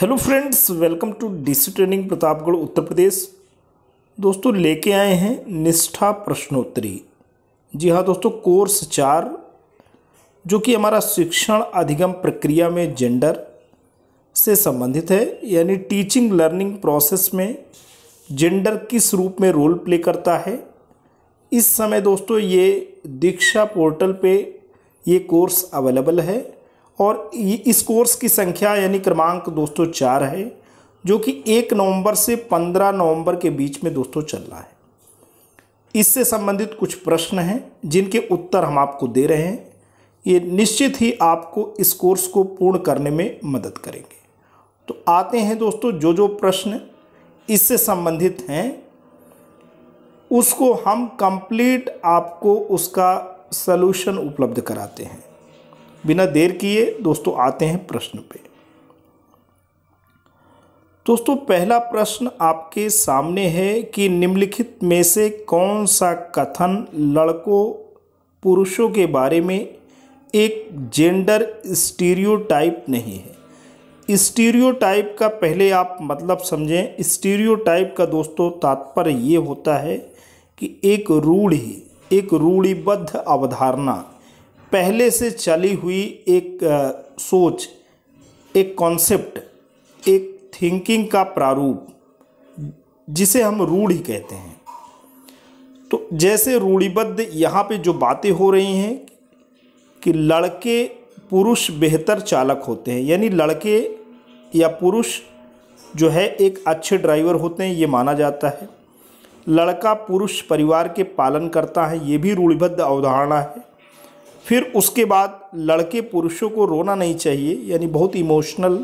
hello friends welcome to DC training Pratapgarh Uttar Pradesh दोस्तों लेके आए हैं निष्ठा प्रश्नोत्तरी जी हाँ दोस्तों कोर्स चार जो कि हमारा शिक्षण अधिगम प्रक्रिया में जेंडर से संबंधित है यानी टीचिंग लर्निंग प्रोसेस में जेंडर किस रूप में रोल प्ले करता है इस समय दोस्तों ये दीक्षा पोर्टल पे ये कोर्स अवेलेबल है और इस कोर्स की संख्या यानी क्रमांक दोस्तों चार है जो कि एक नवंबर से पंद्रह नवंबर के बीच में दोस्तों चल रहा है इससे संबंधित कुछ प्रश्न हैं जिनके उत्तर हम आपको दे रहे हैं ये निश्चित ही आपको इस कोर्स को पूर्ण करने में मदद करेंगे तो आते हैं दोस्तों जो जो प्रश्न इससे संबंधित हैं उसको हम कंप्लीट आपको उसका सलूशन उपलब्ध कराते हैं बिना देर किए दोस्तों आते हैं प्रश्न पे दोस्तों पहला प्रश्न आपके सामने है कि निम्नलिखित में से कौन सा कथन लड़कों पुरुषों के बारे में एक जेंडर स्टीरियोटाइप नहीं है स्टीरियोटाइप का पहले आप मतलब समझें स्टीरियोटाइप का दोस्तों तात्पर्य ये होता है कि एक रूढ़ी एक रूढ़िबद्ध अवधारणा पहले से चली हुई एक आ, सोच एक कॉन्सेप्ट एक थिंकिंग का प्रारूप जिसे हम रूढ़ी कहते हैं तो जैसे रूढ़िबद्ध यहाँ पे जो बातें हो रही हैं कि लड़के पुरुष बेहतर चालक होते हैं यानी लड़के या पुरुष जो है एक अच्छे ड्राइवर होते हैं ये माना जाता है लड़का पुरुष परिवार के पालन करता है ये भी रूढ़िबद्ध अवधारणा है फिर उसके बाद लड़के पुरुषों को रोना नहीं चाहिए यानी बहुत इमोशनल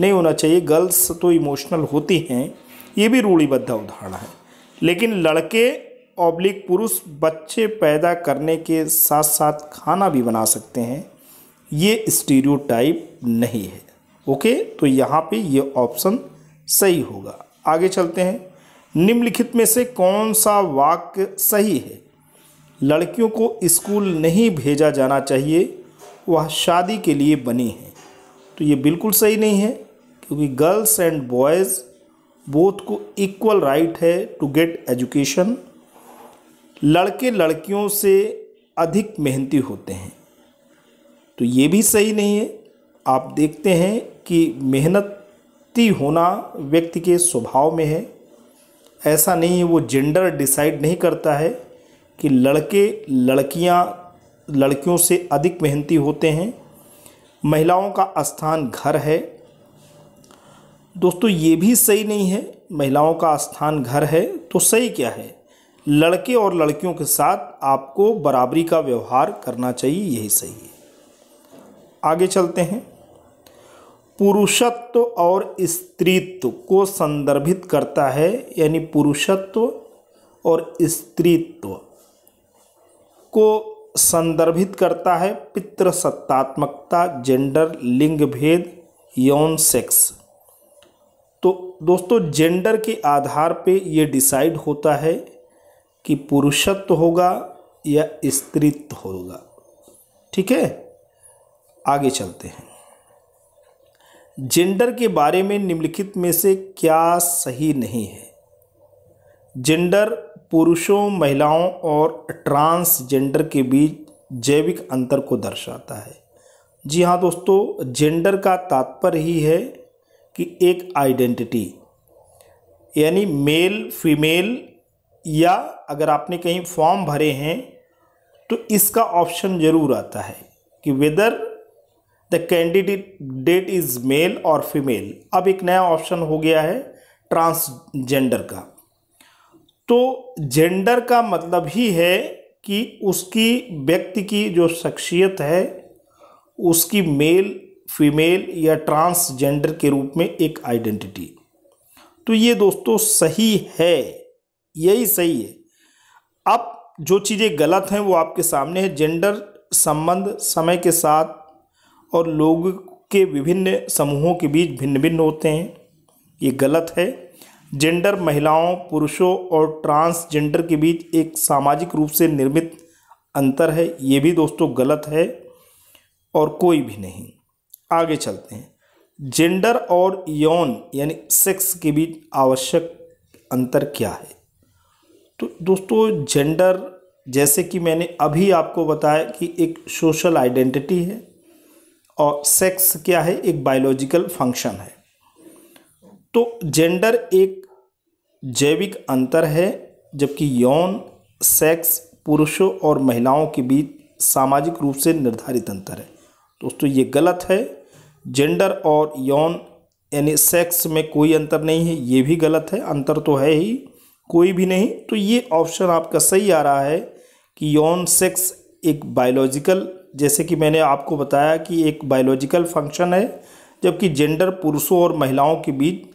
नहीं होना चाहिए गर्ल्स तो इमोशनल होती हैं ये भी रूढ़ीबद्ध उदाहरण है लेकिन लड़के ऑब्लिक पुरुष बच्चे पैदा करने के साथ साथ खाना भी बना सकते हैं ये स्टीरियोटाइप नहीं है ओके तो यहाँ पे ये ऑप्शन सही होगा आगे चलते हैं निम्नलिखित में से कौन सा वाक्य सही है लड़कियों को स्कूल नहीं भेजा जाना चाहिए वह शादी के लिए बनी हैं तो ये बिल्कुल सही नहीं है क्योंकि गर्ल्स एंड बॉयज़ बोथ को इक्वल राइट है टू गेट एजुकेशन लड़के लड़कियों से अधिक मेहनती होते हैं तो ये भी सही नहीं है आप देखते हैं कि मेहनती होना व्यक्ति के स्वभाव में है ऐसा नहीं है वो जेंडर डिसाइड नहीं करता है कि लड़के लड़कियां लड़कियों से अधिक मेहनती होते हैं महिलाओं का स्थान घर है दोस्तों ये भी सही नहीं है महिलाओं का स्थान घर है तो सही क्या है लड़के और लड़कियों के साथ आपको बराबरी का व्यवहार करना चाहिए यही सही है आगे चलते हैं पुरुषत्व और स्त्रीत्व को संदर्भित करता है यानी पुरुषत्व और स्त्रीत्व को संदर्भित करता है पितृसत्तात्मकता जेंडर लिंग भेद यौन सेक्स तो दोस्तों जेंडर के आधार पे ये डिसाइड होता है कि पुरुषत्व होगा या स्त्रीत्व होगा ठीक है आगे चलते हैं जेंडर के बारे में निम्नलिखित में से क्या सही नहीं है जेंडर पुरुषों महिलाओं और ट्रांसजेंडर के बीच जैविक अंतर को दर्शाता है जी हाँ दोस्तों जेंडर का तात्पर्य ही है कि एक आइडेंटिटी यानी मेल फीमेल या अगर आपने कहीं फॉर्म भरे हैं तो इसका ऑप्शन ज़रूर आता है कि whether the candidate that is male और फीमेल अब एक नया ऑप्शन हो गया है ट्रांसजेंडर का तो जेंडर का मतलब ही है कि उसकी व्यक्ति की जो शख्सियत है उसकी मेल फीमेल या ट्रांसजेंडर के रूप में एक आइडेंटिटी तो ये दोस्तों सही है यही सही है अब जो चीज़ें गलत हैं वो आपके सामने है जेंडर संबंध समय के साथ और लोग के विभिन्न समूहों के बीच भिन्न भिन्न होते हैं ये गलत है जेंडर महिलाओं पुरुषों और ट्रांसजेंडर के बीच एक सामाजिक रूप से निर्मित अंतर है ये भी दोस्तों गलत है और कोई भी नहीं आगे चलते हैं जेंडर और यौन यानी सेक्स के बीच आवश्यक अंतर क्या है तो दोस्तों जेंडर जैसे कि मैंने अभी आपको बताया कि एक सोशल आइडेंटिटी है और सेक्स क्या है एक बायोलॉजिकल फंक्शन है तो जेंडर एक जैविक अंतर है जबकि यौन सेक्स पुरुषों और महिलाओं के बीच सामाजिक रूप से निर्धारित अंतर है दोस्तों ये गलत है जेंडर और यौन यानी सेक्स में कोई अंतर नहीं है ये भी गलत है अंतर तो है ही कोई भी नहीं तो ये ऑप्शन आपका सही आ रहा है कि यौन सेक्स एक बायोलॉजिकल जैसे कि मैंने आपको बताया कि एक बायोलॉजिकल फंक्शन है जबकि जेंडर पुरुषों और महिलाओं के बीच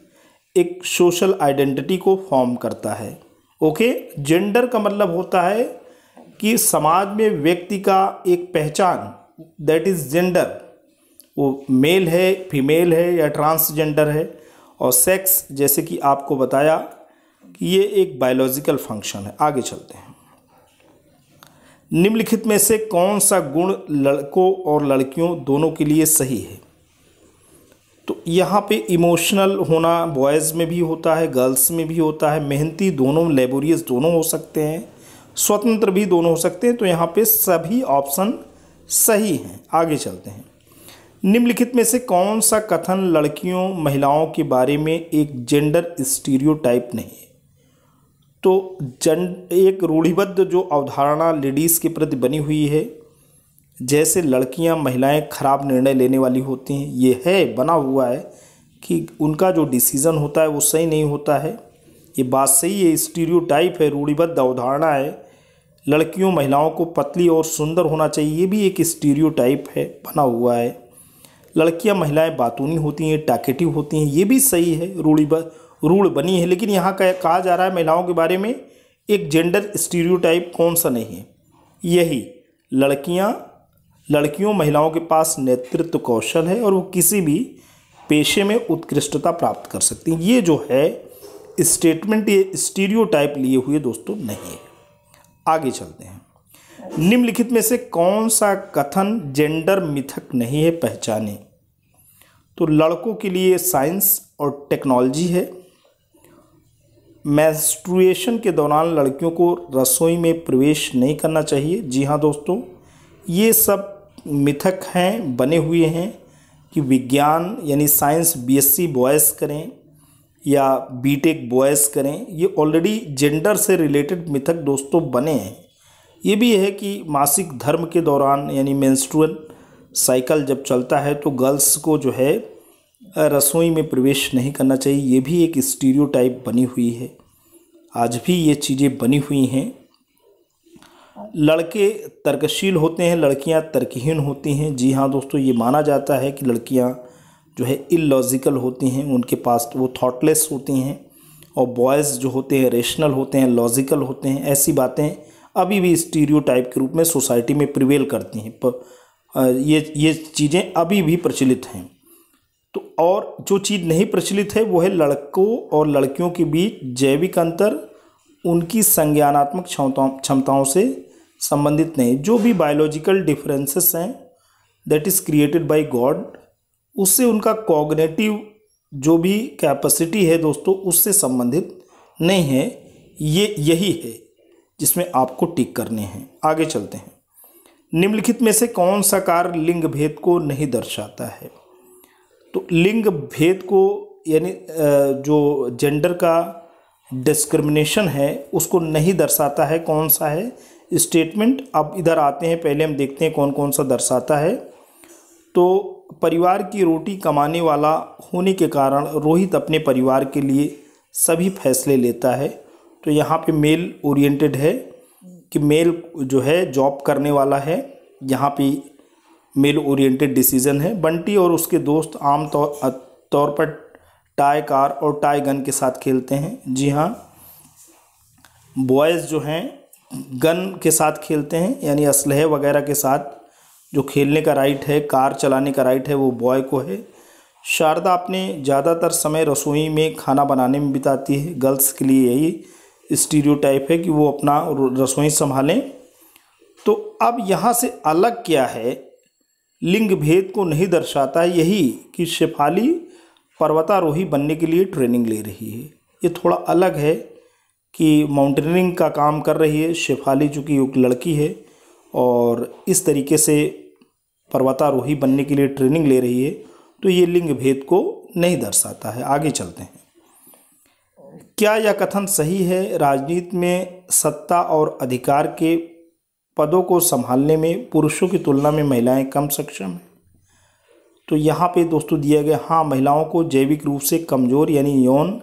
एक सोशल आइडेंटिटी को फॉर्म करता है ओके जेंडर का मतलब होता है कि समाज में व्यक्ति का एक पहचान दैट इज़ जेंडर वो मेल है फीमेल है या ट्रांसजेंडर है और सेक्स जैसे कि आपको बताया कि ये एक बायोलॉजिकल फंक्शन है आगे चलते हैं निम्नलिखित में से कौन सा गुण लड़कों और लड़कियों दोनों के लिए सही है तो यहाँ पे इमोशनल होना बॉयज़ में भी होता है गर्ल्स में भी होता है मेहनती दोनों लेबोरियस दोनों हो सकते हैं स्वतंत्र भी दोनों हो सकते हैं तो यहाँ पे सभी ऑप्शन सही हैं आगे चलते हैं निम्नलिखित में से कौन सा कथन लड़कियों महिलाओं के बारे में एक जेंडर स्टीरियोटाइप नहीं है तो जन एक रूढ़िबद्ध जो अवधारणा लेडीज़ के प्रति बनी हुई है जैसे लड़कियां महिलाएं खराब निर्णय लेने वाली होती हैं ये है बना हुआ है कि उनका जो डिसीज़न होता है वो सही नहीं होता है ये बात सही है स्टीरियोटाइप है रूढ़िबद्ध अवधारणा है लड़कियों महिलाओं को पतली और सुंदर होना चाहिए ये भी एक स्टीरियोटाइप है बना हुआ है लड़कियां महिलाएं बातूनी होती हैं टाकेटिव होती हैं ये भी सही है रूढ़ी रूढ़ बनी है लेकिन यहाँ कहा जा रहा है महिलाओं के बारे में एक जेंडर स्टीरियोटाइप कौन सा नहीं है यही लड़कियाँ लड़कियों महिलाओं के पास नेतृत्व कौशल है और वो किसी भी पेशे में उत्कृष्टता प्राप्त कर सकती हैं ये जो है स्टेटमेंट ये स्टीरियो लिए हुए दोस्तों नहीं है आगे चलते हैं निम्नलिखित में से कौन सा कथन जेंडर मिथक नहीं है पहचाने तो लड़कों के लिए साइंस और टेक्नोलॉजी है मैस्ट्रुएशन के दौरान लड़कियों को रसोई में प्रवेश नहीं करना चाहिए जी हाँ दोस्तों ये सब मिथक हैं बने हुए हैं कि विज्ञान यानी साइंस बीएससी बॉयज़ करें या बीटेक बॉयज़ करें ये ऑलरेडी जेंडर से रिलेटेड मिथक दोस्तों बने हैं ये भी है कि मासिक धर्म के दौरान यानी मेंस्ट्रुअल साइकिल जब चलता है तो गर्ल्स को जो है रसोई में प्रवेश नहीं करना चाहिए ये भी एक स्टीरियोटाइप बनी हुई है आज भी ये चीज़ें बनी हुई हैं लड़के तर्कशील होते हैं लड़कियां तर्कहीन होती हैं जी हाँ दोस्तों ये माना जाता है कि लड़कियां जो है इलॉजिकल होती हैं उनके पास वो थाटलेस होती हैं और बॉयज़ जो होते हैं रेशनल होते हैं लॉजिकल होते हैं ऐसी बातें अभी भी स्टीरियो टाइप के रूप में सोसाइटी में प्रिवेल करती हैं पर ये ये चीज़ें अभी भी प्रचलित हैं तो और जो चीज़ नहीं प्रचलित है वो है लड़कों और लड़कियों के बीच जैविक अंतर उनकी संज्ञानात्मक क्षमताओं क्षमताओं से संबंधित नहीं जो भी बायोलॉजिकल डिफरेंसेस हैं that is created by God उससे उनका कॉग्नेटिव जो भी कैपेसिटी है दोस्तों उससे संबंधित नहीं है ये यही है जिसमें आपको टिक करने हैं आगे चलते हैं निम्नलिखित में से कौन सा कार लिंग भेद को नहीं दर्शाता है तो लिंग भेद को यानी जो जेंडर का डिस्क्रिमिनेशन है उसको नहीं दर्शाता है कौन सा है स्टेटमेंट अब इधर आते हैं पहले हम देखते हैं कौन कौन सा दर्शाता है तो परिवार की रोटी कमाने वाला होने के कारण रोहित अपने परिवार के लिए सभी फैसले लेता है तो यहाँ पे मेल ओरिएंटेड है कि मेल जो है जॉब करने वाला है यहाँ पे मेल ओरिएंटेड डिसीजन है बंटी और उसके दोस्त आम तौर तौर पर टाई कार और टाई गन के साथ खेलते हैं जी हाँ बॉयज़ जो हैं गन के साथ खेलते हैं यानी असलहे वगैरह के साथ जो खेलने का राइट है कार चलाने का राइट है वो बॉय को है शारदा अपने ज़्यादातर समय रसोई में खाना बनाने में बिताती है गर्ल्स के लिए यही स्टीरियो है कि वो अपना रसोई संभालें तो अब यहाँ से अलग क्या है लिंग भेद को नहीं दर्शाता है यही कि शेफाली पर्वतारोही बनने के लिए ट्रेनिंग ले रही है ये थोड़ा अलग है कि माउंटेनरिंग का काम कर रही है शेफाली चूँकि एक लड़की है और इस तरीके से पर्वतारोही बनने के लिए ट्रेनिंग ले रही है तो ये लिंग भेद को नहीं दर्शाता है आगे चलते हैं क्या यह कथन सही है राजनीति में सत्ता और अधिकार के पदों को संभालने में पुरुषों की तुलना में महिलाएं कम सक्षम हैं तो यहाँ पे दोस्तों दिया गया हाँ महिलाओं को जैविक रूप से कमज़ोर यानी यौन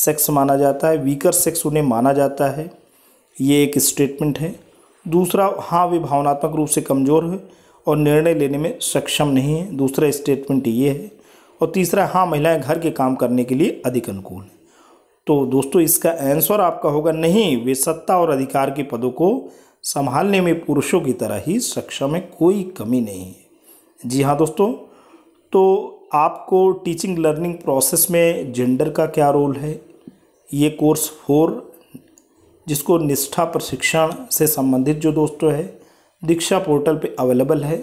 सेक्स माना जाता है वीकर सेक्स उन्हें माना जाता है ये एक स्टेटमेंट है दूसरा हाँ वे भावनात्मक रूप से कमज़ोर है और निर्णय लेने में सक्षम नहीं है दूसरा स्टेटमेंट ये है और तीसरा हाँ महिलाएं घर के काम करने के लिए अधिक अनुकूल हैं तो दोस्तों इसका आंसर आपका होगा नहीं वे सत्ता और अधिकार के पदों को संभालने में पुरुषों की तरह ही सक्षम है कोई कमी नहीं है जी हाँ दोस्तों तो आपको टीचिंग लर्निंग प्रोसेस में जेंडर का क्या रोल है ये कोर्स फोर जिसको निष्ठा प्रशिक्षण से संबंधित जो दोस्तों है दीक्षा पोर्टल पे अवेलेबल है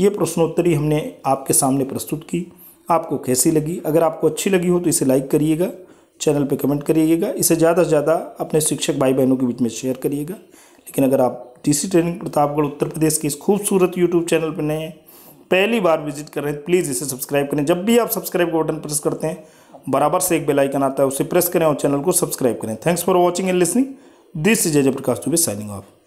ये प्रश्नोत्तरी हमने आपके सामने प्रस्तुत की आपको कैसी लगी अगर आपको अच्छी लगी हो तो इसे लाइक करिएगा चैनल पे कमेंट करिएगा इसे ज़्यादा से ज़्यादा अपने शिक्षक भाई बहनों के बीच में शेयर करिएगा लेकिन अगर आप टीसी ट्रेनिंग प्रतापगढ़ उत्तर प्रदेश के इस खूबसूरत यूट्यूब चैनल पर नए हैं पहली बार विजिट कर रहे हैं प्लीज़ इसे सब्सक्राइब करें जब भी आप सब्सक्राइब का बटन प्रेस करते हैं बराबर से एक बेल आइकन आता है उसे प्रेस करें और चैनल को सब्सक्राइब करें thanks for watching and listening this is Jai Prakash Dubey signing off